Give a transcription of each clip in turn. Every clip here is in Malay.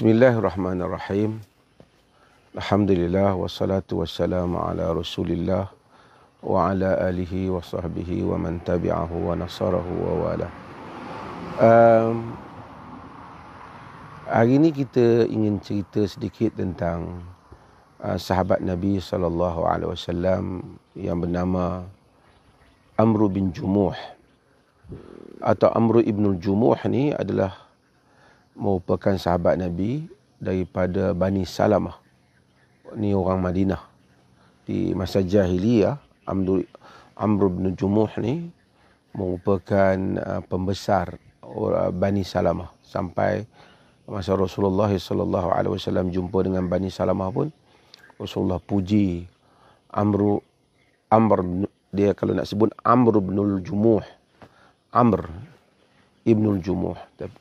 Bismillahirrahmanirrahim. Alhamdulillah wassalatu wassalamu ala Rasulillah wa ala alihi wa sahbihi wa man tabi'ahu wa nasarahu wa wala. Um, hari ini kita ingin cerita sedikit tentang uh, sahabat Nabi sallallahu alaihi wasallam yang bernama Amru bin Jumuh. Atau Amru ibn Jumuh ni adalah merupakan sahabat Nabi daripada Bani Salamah. Ini orang Madinah. Di masa jahiliyah, Amr, Amr bin Jumuh ni merupakan uh, pembesar uh, Bani Salamah. Sampai masa Rasulullah SAW jumpa dengan Bani Salamah pun Rasulullah puji Amr Amr dia kalau nak sebut Amr bin Jumuh. Amr Ibnul Jumuh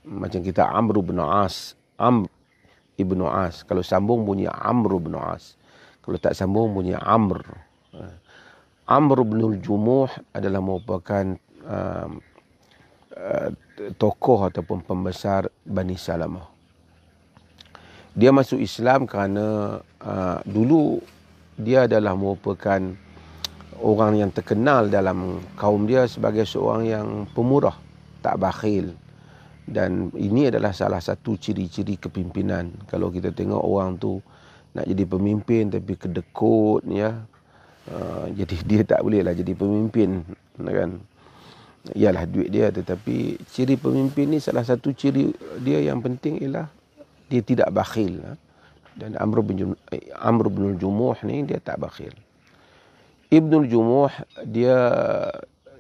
macam kita Amru bin As Amr Ibnu As kalau sambung bunyi Amru bin As kalau tak sambung bunyi Amr Amru bin Jumuh adalah merupakan um, uh, tokoh ataupun pembesar Bani Salamah dia masuk Islam kerana uh, dulu dia adalah merupakan orang yang terkenal dalam kaum dia sebagai seorang yang pemurah tak bakhil dan ini adalah salah satu ciri-ciri kepimpinan kalau kita tengok orang tu nak jadi pemimpin tapi kedekut ya uh, jadi dia tak bolehlah jadi pemimpin kan ialah duit dia tetapi ciri pemimpin ni salah satu ciri dia yang penting ialah dia tidak bakhil ya? dan Amr bin eh, Amr bin Jumuh ni dia tak bakhil Ibnul Jumuh dia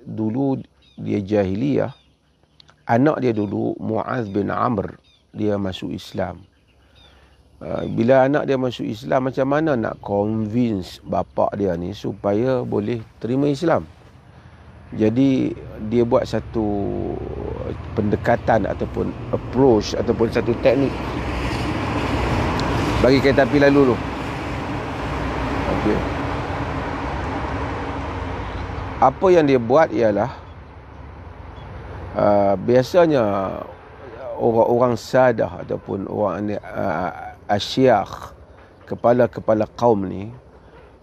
dulu dia jahiliyah anak dia dulu Muaz bin Amr dia masuk Islam. Ah, bila anak dia masuk Islam macam mana nak convince bapa dia ni supaya boleh terima Islam? Jadi dia buat satu eh, pendekatan ataupun approach ataupun satu teknik bagi kereta api lalu tu. Okey. Apa yang dia buat ialah Ah, biasanya orang-orang sadah ataupun orang ni uh, ah, asyiah kepala-kepala kaum ni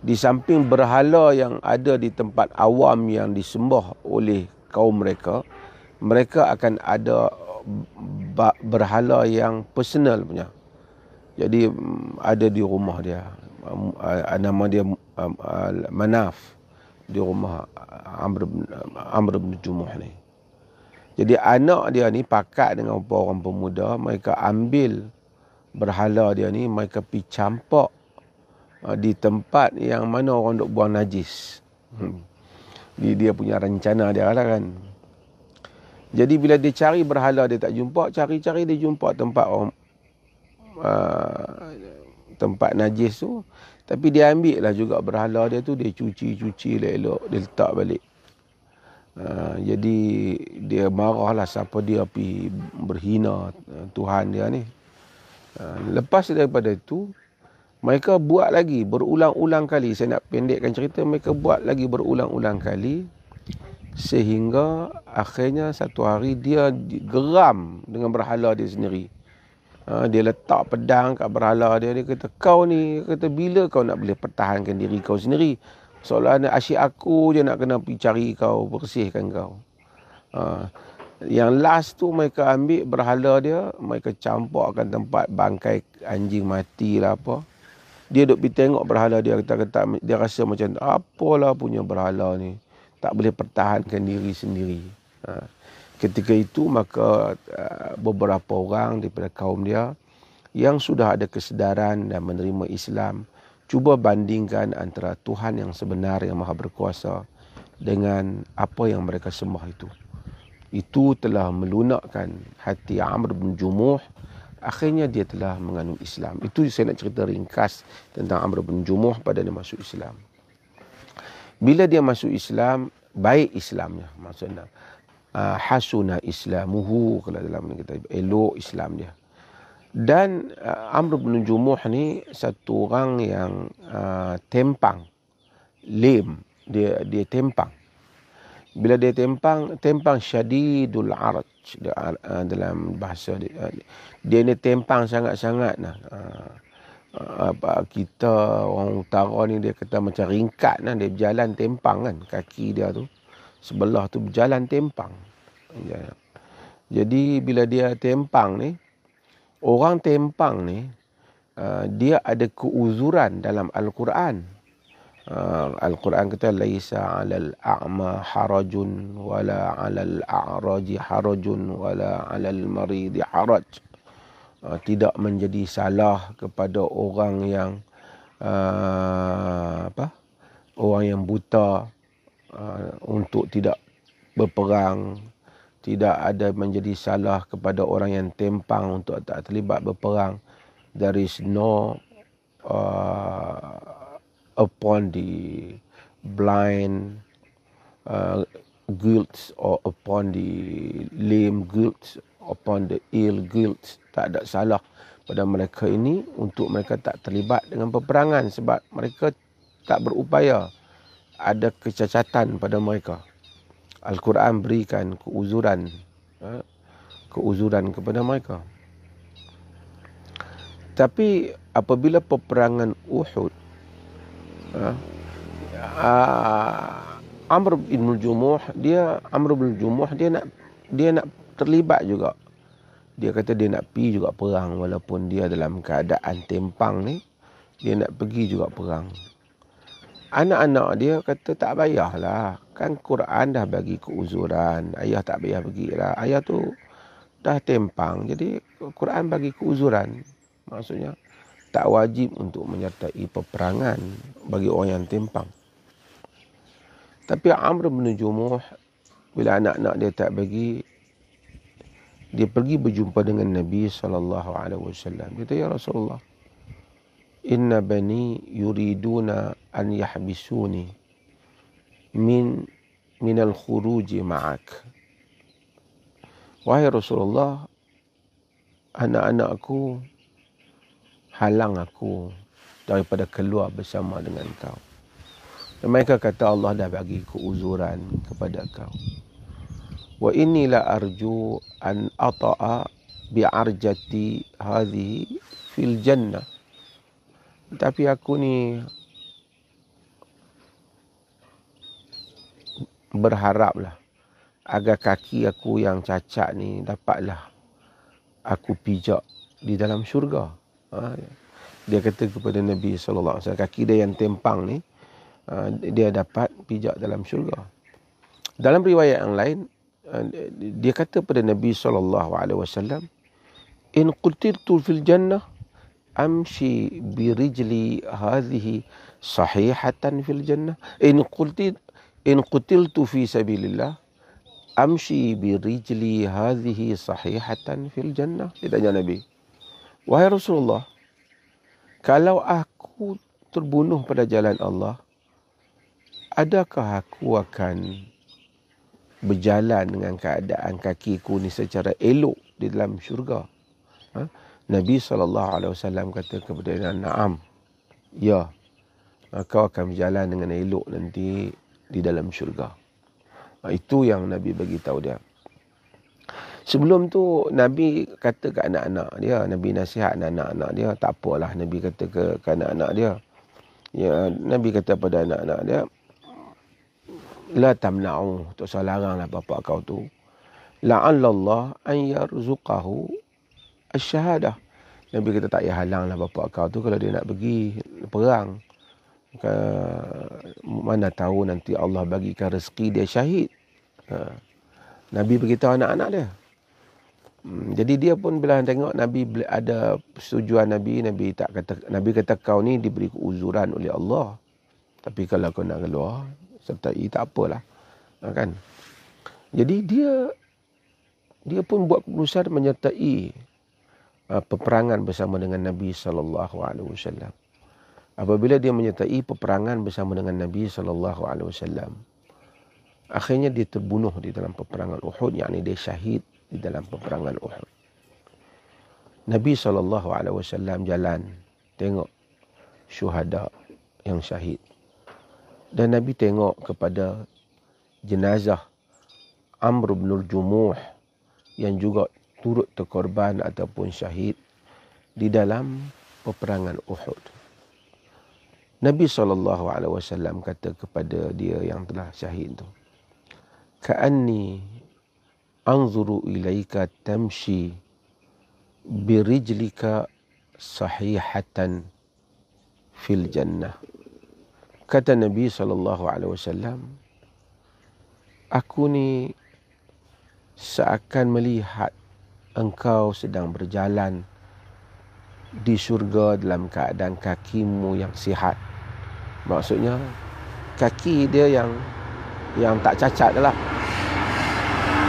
di samping berhala yang ada di tempat awam yang disembah oleh kaum mereka mereka akan ada berhala yang personal punya jadi mm, ada di rumah dia mm, ah, nama dia mm, Manaf di rumah Amr bin, Amr bin Jumuh ni jadi anak dia ni pakat dengan orang pemuda, mereka ambil berhala dia ni, mereka pi campak uh, di tempat yang mana orang duk buang najis. Jadi hmm. dia punya rencana dia lah kan. Jadi bila dia cari berhala dia tak jumpa, cari-cari dia jumpa tempat orang uh, tempat najis tu. Tapi dia ambil lah juga berhala dia tu, dia cuci-cuci elok-elok, dia letak balik. Ah, jadi dia marahlah siapa dia pi berhina uh, Tuhan dia ni. Uh, lepas daripada itu mereka buat lagi berulang-ulang kali. Saya nak pendekkan cerita mereka buat lagi berulang-ulang kali sehingga akhirnya satu hari dia geram dengan berhala dia sendiri. Uh, dia letak pedang kat berhala dia dia kata kau ni kata bila kau nak boleh pertahankan diri kau sendiri? seolah-olah asyik aku je nak kena pergi cari kau, bersihkan kau. Ha. Yang last tu mereka ambil berhala dia, mereka campurkan tempat bangkai anjing mati lah apa. Dia duduk pergi tengok berhala dia, kata -kata, dia rasa macam apalah punya berhala ni. Tak boleh pertahankan diri sendiri. Ha. Ketika itu maka eh, beberapa orang daripada kaum dia yang sudah ada kesedaran dan menerima Islam, cuba bandingkan antara Tuhan yang sebenar yang maha berkuasa dengan apa yang mereka sembah itu. Itu telah melunakkan hati Amr bin Jumuh. Akhirnya dia telah menganut Islam. Itu saya nak cerita ringkas tentang Amr bin Jumuh pada dia masuk Islam. Bila dia masuk Islam, baik Islamnya maksudnya. Ah, hasuna Islamuhu kalau dalam kita elok Islam Islam dia dan uh, Amr bin Jumuh ni satu orang yang uh, tempang lem dia dia tempang bila dia tempang tempang syadidul arj uh, dalam bahasa dia, uh, dia ni tempang sangat-sangat nah uh, uh kita orang utara ni dia kata macam ringkat nah dia berjalan tempang kan kaki dia tu sebelah tu berjalan tempang ya. jadi bila dia tempang ni orang tempang ni uh, dia ada keuzuran dalam al-Quran. Uh, al-Quran kata laisa 'alal a'ma harajun wala 'alal a'raji harajun wala 'alal maridi haraj. Uh, tidak menjadi salah kepada orang yang uh, apa? Orang yang buta uh, untuk tidak berperang tidak ada menjadi salah kepada orang yang tempang untuk tak terlibat berperang there is no uh, upon the blind uh, guilt or upon the lame guilt upon the ill guilt tak ada salah pada mereka ini untuk mereka tak terlibat dengan peperangan sebab mereka tak berupaya ada kecacatan pada mereka Al-Quran berikan keuzuran ha? keuzuran kepada mereka. Tapi apabila peperangan Uhud ha? Ha, Amr bin Jumuh dia Amr bin Jumuh dia nak dia nak terlibat juga. Dia kata dia nak pergi juga perang walaupun dia dalam keadaan tempang ni dia nak pergi juga perang anak-anak dia kata tak payahlah. Kan Quran dah bagi keuzuran. Ayah tak payah pergi lah. Ayah tu dah tempang. Jadi Quran bagi keuzuran. Maksudnya tak wajib untuk menyertai peperangan bagi orang yang tempang. Tapi Amr bin Jumuh bila anak-anak dia tak bagi, dia pergi berjumpa dengan Nabi sallallahu alaihi wasallam. Kata ya Rasulullah, inna bani yuriduna an yahbisuni min min al khuruji ma'ak wahai rasulullah anak-anakku halang aku daripada keluar bersama dengan kau dan mereka kata Allah dah bagi keuzuran kepada kau wa inni la arju an ata'a bi arjati hadhi fil jannah tapi aku ni berharaplah agar kaki aku yang cacat ni dapatlah aku pijak di dalam syurga. Ha, ya. Dia kata kepada Nabi Sallallahu Alaihi Wasallam, kaki dia yang tempang ni, ha, dia dapat pijak dalam syurga. Dalam riwayat yang lain, ha, dia kata kepada Nabi Sallallahu Alaihi Wasallam, In qutirtu fil jannah, amshi bi rijli hadhihi sahihatan fil jannah in qulti in qutiltu fi sabilillah amshi bi rijli hadhihi sahihatan fil jannah dia tanya nabi wahai rasulullah kalau aku terbunuh pada jalan Allah adakah aku akan berjalan dengan keadaan kakiku ni secara elok di dalam syurga ha? Nabi sallallahu alaihi wasallam kata kepada Na'am, "Ya, kau akan berjalan dengan elok nanti di dalam syurga." Ah, itu yang Nabi bagi tahu dia. Sebelum tu Nabi kata ke anak-anak dia, Nabi nasihat anak-anak dia, tak apalah Nabi kata ke, anak-anak dia. Ya, Nabi kata pada anak-anak dia, "La tamna'u, tak usah laranglah bapak kau tu. La'allallahu an yarzuqahu syahadah Nabi kita tak payah halanglah bapa kau tu kalau dia nak pergi perang ke mana tahu nanti Allah bagikan rezeki dia syahid. Ha. Nabi beritahu anak-anak dia. Hmm, jadi dia pun bila tengok Nabi ada persetujuan Nabi, Nabi tak kata Nabi kata kau ni diberi keuzuran oleh Allah. Tapi kalau kau nak keluar i tak apalah. Ha, kan? Jadi dia dia pun buat keputusan menyertai Uh, peperangan bersama dengan Nabi sallallahu alaihi wasallam. Apabila dia menyertai peperangan bersama dengan Nabi sallallahu alaihi wasallam. Akhirnya dia terbunuh di dalam peperangan Uhud, yakni dia syahid di dalam peperangan Uhud. Nabi sallallahu alaihi wasallam jalan tengok syuhada yang syahid. Dan Nabi tengok kepada jenazah Amr bin Jumuh yang juga turut terkorban ataupun syahid di dalam peperangan Uhud. Nabi saw kata kepada dia yang telah syahid itu. Ka'anni anzuru ilaika tamshi birijlika sahihatan fil jannah. Kata Nabi saw, aku ni seakan melihat engkau sedang berjalan di syurga dalam keadaan kakimu yang sihat. Maksudnya kaki dia yang yang tak cacat lah.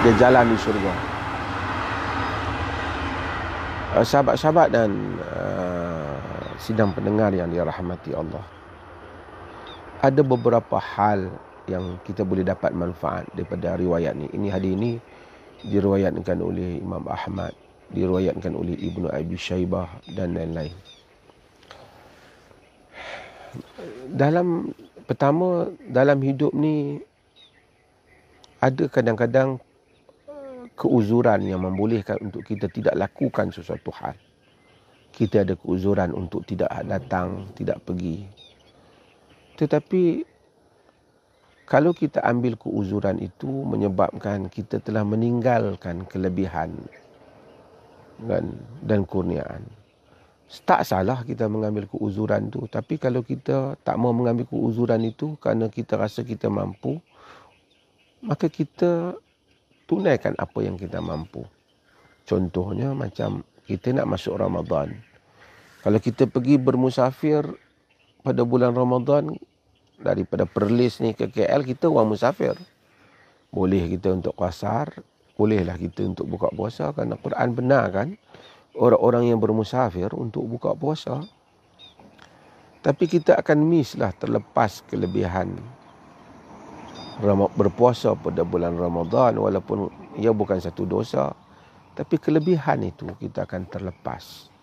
Dia jalan di syurga. Eh, sahabat-sahabat dan uh, sidang pendengar yang dirahmati Allah. Ada beberapa hal yang kita boleh dapat manfaat daripada riwayat ni. Ini hadis ni diriwayatkan oleh Imam Ahmad, diriwayatkan oleh Ibnu Abi Syaibah dan lain-lain. Dalam pertama dalam hidup ni ada kadang-kadang eh, keuzuran yang membolehkan untuk kita tidak lakukan sesuatu hal. Kita ada keuzuran untuk tidak datang, tidak pergi. Tetapi kalau kita ambil keuzuran itu menyebabkan kita telah meninggalkan kelebihan dan dan kurniaan tak salah kita mengambil keuzuran tu tapi kalau kita tak mau mengambil keuzuran itu kerana kita rasa kita mampu maka kita tunaikan apa yang kita mampu contohnya macam kita nak masuk Ramadan kalau kita pergi bermusafir pada bulan Ramadan daripada Perlis ni ke KL kita orang musafir. Boleh kita untuk kuasar, bolehlah kita untuk buka puasa kerana Quran benar kan orang-orang yang bermusafir untuk buka puasa. Tapi kita akan miss lah terlepas kelebihan berpuasa pada bulan Ramadan walaupun ia bukan satu dosa. Tapi kelebihan itu kita akan terlepas.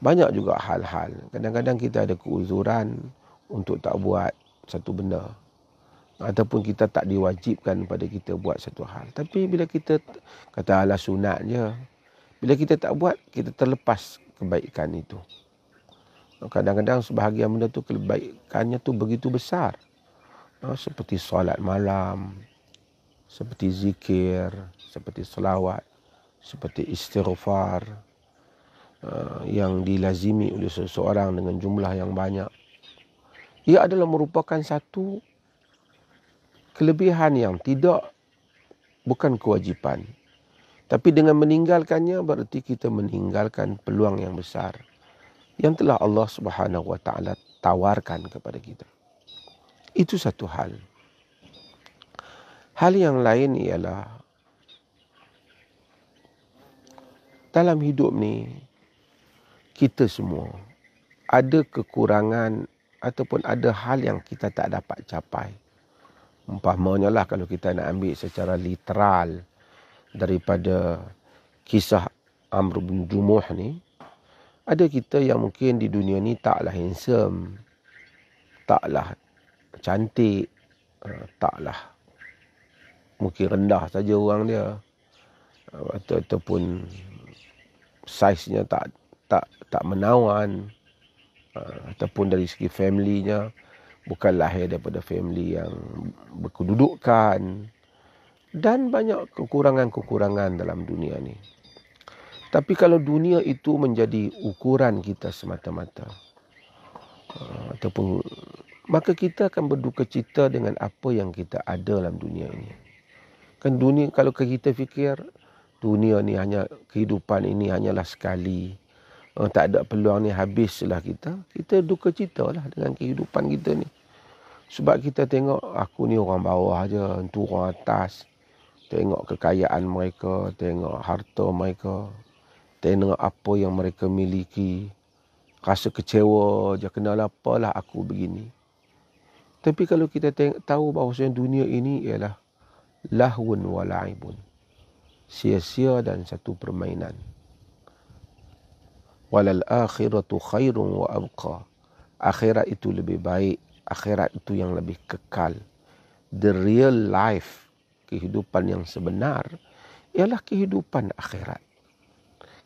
Banyak juga hal-hal. Kadang-kadang kita ada keuzuran untuk tak buat satu benda ataupun kita tak diwajibkan pada kita buat satu hal tapi bila kita kata ala sunat bila kita tak buat kita terlepas kebaikan itu kadang-kadang sebahagian benda tu kebaikannya tu begitu besar ha, seperti solat malam seperti zikir seperti selawat seperti istighfar ha, yang dilazimi oleh seseorang dengan jumlah yang banyak ia adalah merupakan satu kelebihan yang tidak bukan kewajipan. Tapi dengan meninggalkannya berarti kita meninggalkan peluang yang besar yang telah Allah Subhanahu Wa Taala tawarkan kepada kita. Itu satu hal. Hal yang lain ialah dalam hidup ni kita semua ada kekurangan ataupun ada hal yang kita tak dapat capai. Umpamanya lah kalau kita nak ambil secara literal daripada kisah Amr bin Jumuh ni, ada kita yang mungkin di dunia ni taklah handsome, taklah cantik, eh, taklah mungkin rendah saja orang dia atau ataupun saiznya tak tak tak menawan Ah, ataupun dari segi familynya bukan lahir daripada family yang berkedudukan dan banyak kekurangan-kekurangan dalam dunia ni. Tapi kalau dunia itu menjadi ukuran kita semata-mata ah, ataupun maka kita akan berduka cita dengan apa yang kita ada dalam dunia ini. Kan dunia kalau kita fikir dunia ni hanya kehidupan ini hanyalah sekali. Oh, tak ada peluang ni habislah kita. Kita duka cita lah dengan kehidupan kita ni. Sebab kita tengok aku ni orang bawah je. Itu orang atas. Tengok kekayaan mereka. Tengok harta mereka. Tengok apa yang mereka miliki. Rasa kecewa je. Kenal apalah aku begini. Tapi kalau kita tengok, tahu bahawa dunia ini ialah lahun walaibun. Sia-sia dan satu Permainan walal akhiratu khairun wa abqa akhirat itu lebih baik akhirat itu yang lebih kekal the real life kehidupan yang sebenar ialah kehidupan akhirat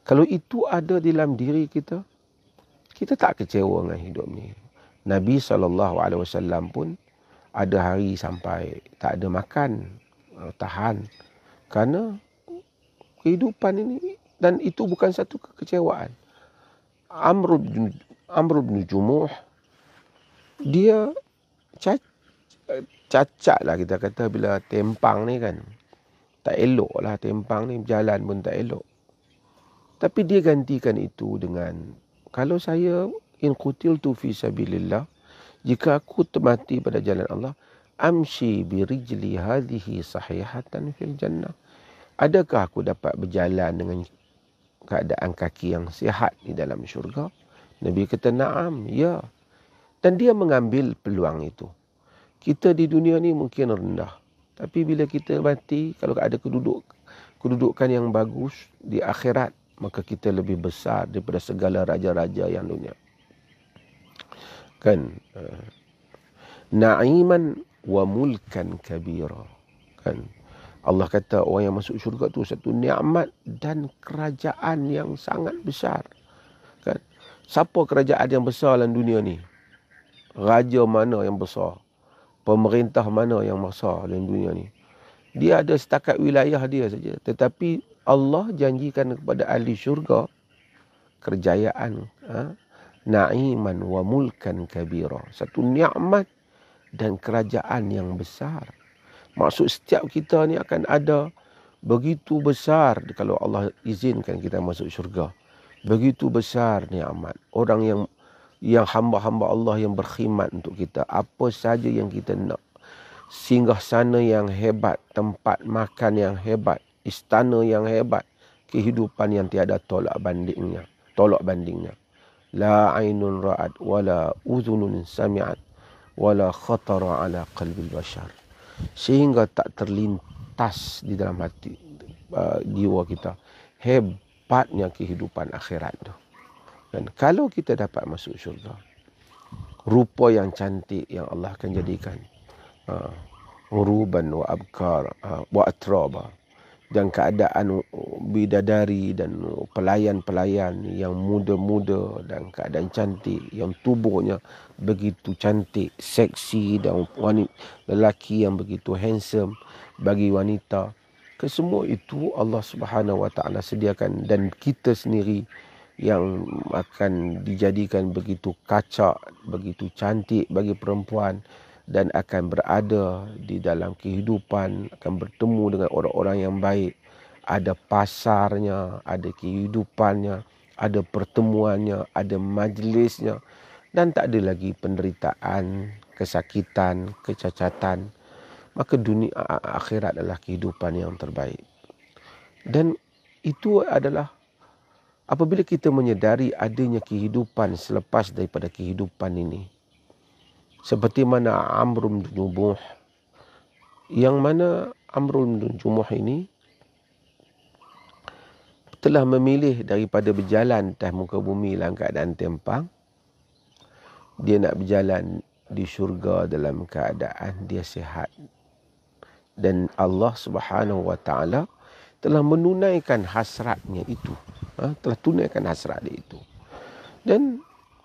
kalau itu ada dalam diri kita kita tak kecewa dengan hidup ni nabi saw pun ada hari sampai tak ada makan eh, tahan kerana kehidupan ini dan itu bukan satu kekecewaan Amru bin Amr bin Jumuh dia cacat lah kita kata bila tempang ni kan tak elok lah tempang ni jalan pun tak elok tapi dia gantikan itu dengan kalau saya in qutil tu fi sabilillah jika aku termati pada jalan Allah amshi bi rijli hadhihi sahihatan fil jannah adakah aku dapat berjalan dengan keadaan kaki yang sihat di dalam syurga? Nabi kata, naam, ya. Dan dia mengambil peluang itu. Kita di dunia ni mungkin rendah. Tapi bila kita mati, kalau ada keduduk, kedudukan yang bagus di akhirat, maka kita lebih besar daripada segala raja-raja yang dunia. Kan? Eh, naiman wa mulkan kabira. Kan? Allah kata orang yang masuk syurga tu satu nikmat dan kerajaan yang sangat besar. Kan? Siapa kerajaan yang besar dalam dunia ni? Raja mana yang besar? Pemerintah mana yang besar dalam dunia ni? Dia ada setakat wilayah dia saja. Tetapi Allah janjikan kepada ahli syurga kerjayaan. Ha? Na'iman wa mulkan kabira. Satu nikmat dan kerajaan yang besar. Maksud setiap kita ni akan ada begitu besar kalau Allah izinkan kita masuk syurga. Begitu besar ni nikmat. Orang yang yang hamba-hamba Allah yang berkhidmat untuk kita. Apa saja yang kita nak. Singgah sana yang hebat. Tempat makan yang hebat. Istana yang hebat. Kehidupan yang tiada tolak bandingnya. Tolak bandingnya. La ainun ra'at wala uzunun sami'at wala khatara ala qalbil bashar sehingga tak terlintas di dalam hati uh, jiwa kita hebatnya kehidupan akhirat tu dan kalau kita dapat masuk syurga rupa yang cantik yang Allah akan jadikan uh, uruban wa abkar uh, wa atraba dan keadaan bidadari dan pelayan-pelayan yang muda-muda dan keadaan cantik yang tubuhnya begitu cantik, seksi dan wanita lelaki yang begitu handsome bagi wanita. Kesemua itu Allah Subhanahu Wa Taala sediakan dan kita sendiri yang akan dijadikan begitu kacak, begitu cantik bagi perempuan dan akan berada di dalam kehidupan akan bertemu dengan orang-orang yang baik ada pasarnya ada kehidupannya ada pertemuannya ada majlisnya dan tak ada lagi penderitaan kesakitan kecacatan maka dunia akhirat adalah kehidupan yang terbaik dan itu adalah apabila kita menyedari adanya kehidupan selepas daripada kehidupan ini seperti mana Amr bin Jumuh yang mana Amr bin Jumuh ini telah memilih daripada berjalan atas muka bumi dalam keadaan tempang dia nak berjalan di syurga dalam keadaan dia sihat dan Allah Subhanahu wa taala telah menunaikan hasratnya itu ha? telah tunaikan hasrat dia itu dan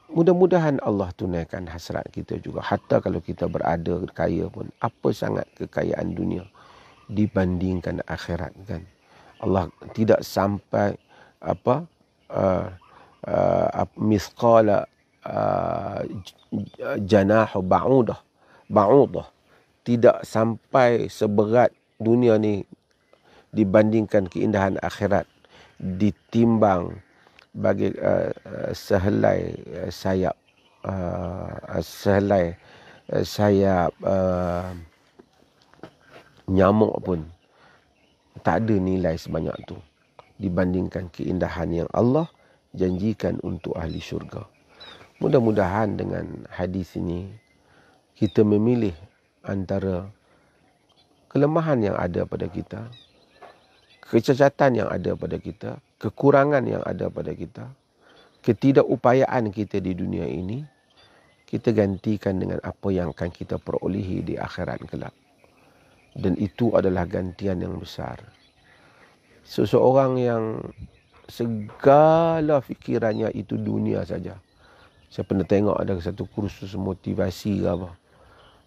Mudah-mudahan Allah tunaikan hasrat kita juga. Hatta kalau kita berada kaya pun. Apa sangat kekayaan dunia dibandingkan akhirat kan. Allah tidak sampai apa uh, uh, misqala uh, janahu ba'udah. Ba'udah. Tidak sampai seberat dunia ni dibandingkan keindahan akhirat ditimbang bagi uh, sehelai eh, sayap uh, sehelai sayap uh, nyamuk pun tak ada nilai sebanyak tu dibandingkan keindahan yang Allah janjikan untuk ahli syurga. Mudah-mudahan dengan hadis ini kita memilih antara kelemahan yang ada pada kita, kecacatan yang ada pada kita, kekurangan yang ada pada kita, ketidakupayaan kita di dunia ini, kita gantikan dengan apa yang akan kita perolehi di akhirat kelak. Dan itu adalah gantian yang besar. Seseorang yang segala fikirannya itu dunia saja. Saya pernah tengok ada satu kursus motivasi ke apa.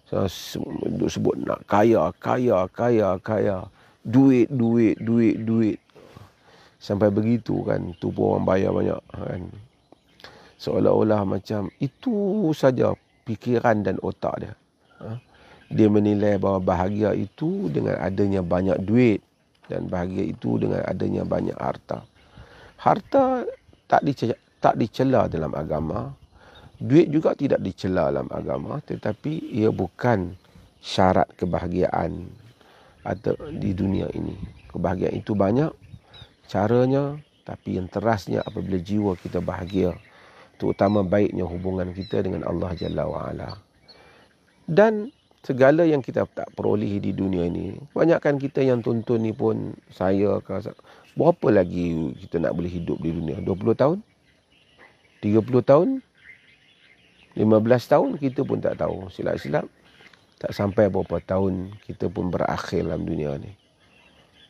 Saya sebut, sebut nak kaya, kaya, kaya, kaya. Duit, duit, duit, duit sampai begitu kan tu pun orang bayar banyak kan seolah-olah macam itu saja fikiran dan otak dia ha? dia menilai bahawa bahagia itu dengan adanya banyak duit dan bahagia itu dengan adanya banyak harta harta tak dicela, tak dicela dalam agama duit juga tidak dicela dalam agama tetapi ia bukan syarat kebahagiaan atau di dunia ini kebahagiaan itu banyak caranya tapi yang terasnya apabila jiwa kita bahagia terutama baiknya hubungan kita dengan Allah Jalla wa'ala dan segala yang kita tak perolehi di dunia ini banyakkan kita yang tonton ni pun saya ke berapa lagi kita nak boleh hidup di dunia 20 tahun 30 tahun 15 tahun kita pun tak tahu silap-silap tak sampai berapa tahun kita pun berakhir dalam dunia ni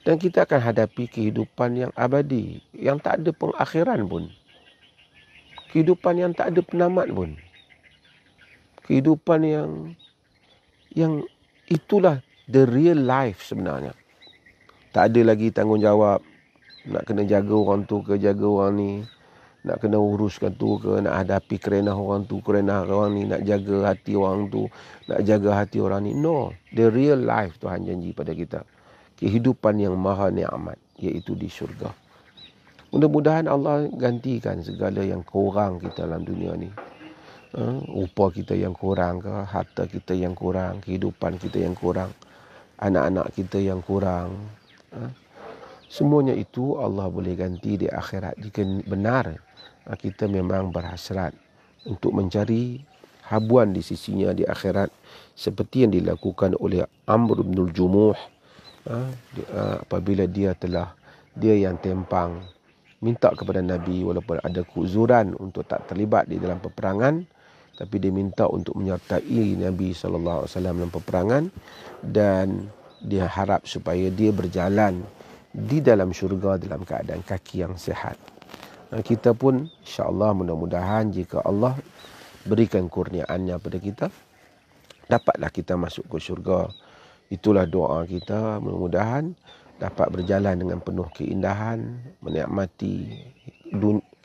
dan kita akan hadapi kehidupan yang abadi yang tak ada pengakhiran pun kehidupan yang tak ada penamat pun kehidupan yang yang itulah the real life sebenarnya tak ada lagi tanggungjawab nak kena jaga orang tu ke jaga orang ni nak kena uruskan tu ke nak hadapi kerenah orang tu kerenah orang ni nak jaga hati orang tu nak jaga hati orang ni no the real life Tuhan janji pada kita kehidupan yang maha ni'mat iaitu di syurga. Mudah-mudahan Allah gantikan segala yang kurang kita dalam dunia ni. Ha? Rupa kita yang kurang ke, harta kita yang kurang, kehidupan kita yang kurang, anak-anak kita yang kurang. Uh, semuanya itu Allah boleh ganti di akhirat. Jika benar uh, kita memang berhasrat untuk mencari habuan di sisinya di akhirat seperti yang dilakukan oleh Amr bin Jumuh Ha? Ha, apabila dia telah dia yang tempang minta kepada Nabi walaupun ada kuzuran untuk tak terlibat di dalam peperangan tapi dia minta untuk menyertai Nabi SAW dalam peperangan dan dia harap supaya dia berjalan di dalam syurga dalam keadaan kaki yang sehat. Ha, kita pun insyaAllah mudah-mudahan jika Allah berikan kurniaannya kepada kita, dapatlah kita masuk ke syurga. Itulah doa kita mudah-mudahan dapat berjalan dengan penuh keindahan, menikmati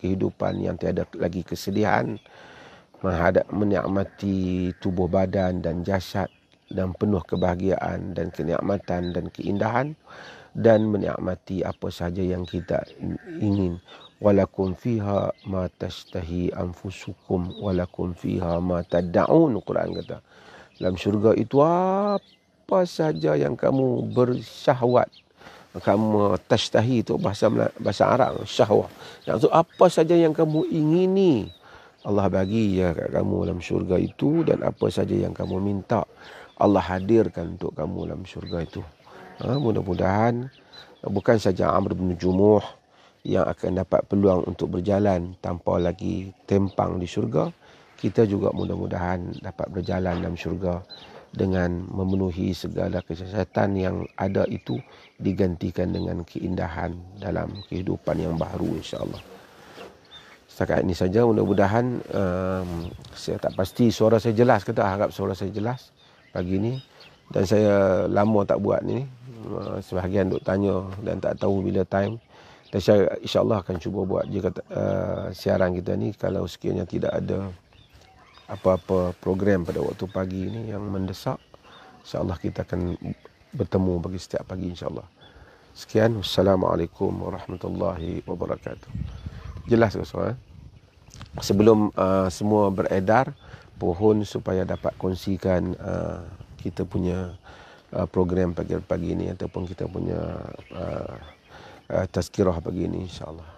kehidupan yang tiada lagi kesedihan, menghadap menikmati tubuh badan dan jasad dan penuh kebahagiaan dan kenikmatan dan keindahan dan menikmati apa sahaja yang kita ingin walakum fiha ma tashtahi anfusukum walakum fiha ma tad'un Quran kata dalam syurga itu apa apa saja yang kamu bersyahwat kamu tashtahi itu bahasa bahasa Arab syahwat yang tu apa saja yang kamu ingini Allah bagi ya kat kamu dalam syurga itu dan apa saja yang kamu minta Allah hadirkan untuk kamu dalam syurga itu ha, mudah-mudahan bukan saja Amr bin Jumuh yang akan dapat peluang untuk berjalan tanpa lagi tempang di syurga kita juga mudah-mudahan dapat berjalan dalam syurga dengan memenuhi segala kesesatan yang ada itu digantikan dengan keindahan dalam kehidupan yang baru insyaAllah. Setakat ini saja mudah-mudahan um, saya tak pasti suara saya jelas ke tak harap suara saya jelas pagi ini. Dan saya lama tak buat ni. Uh, sebahagian duk tanya dan tak tahu bila time. Dan saya insyaAllah akan cuba buat jika uh, siaran kita ni kalau sekiranya tidak ada apa-apa program pada waktu pagi ini yang mendesak insyaallah kita akan bertemu bagi setiap pagi insyaallah sekian Wassalamualaikum warahmatullahi wabarakatuh jelas ke soalan eh? sebelum uh, semua beredar pohon supaya dapat kongsikan uh, kita punya uh, program pagi-pagi ini ataupun kita punya uh, uh, tazkirah pagi ini insyaallah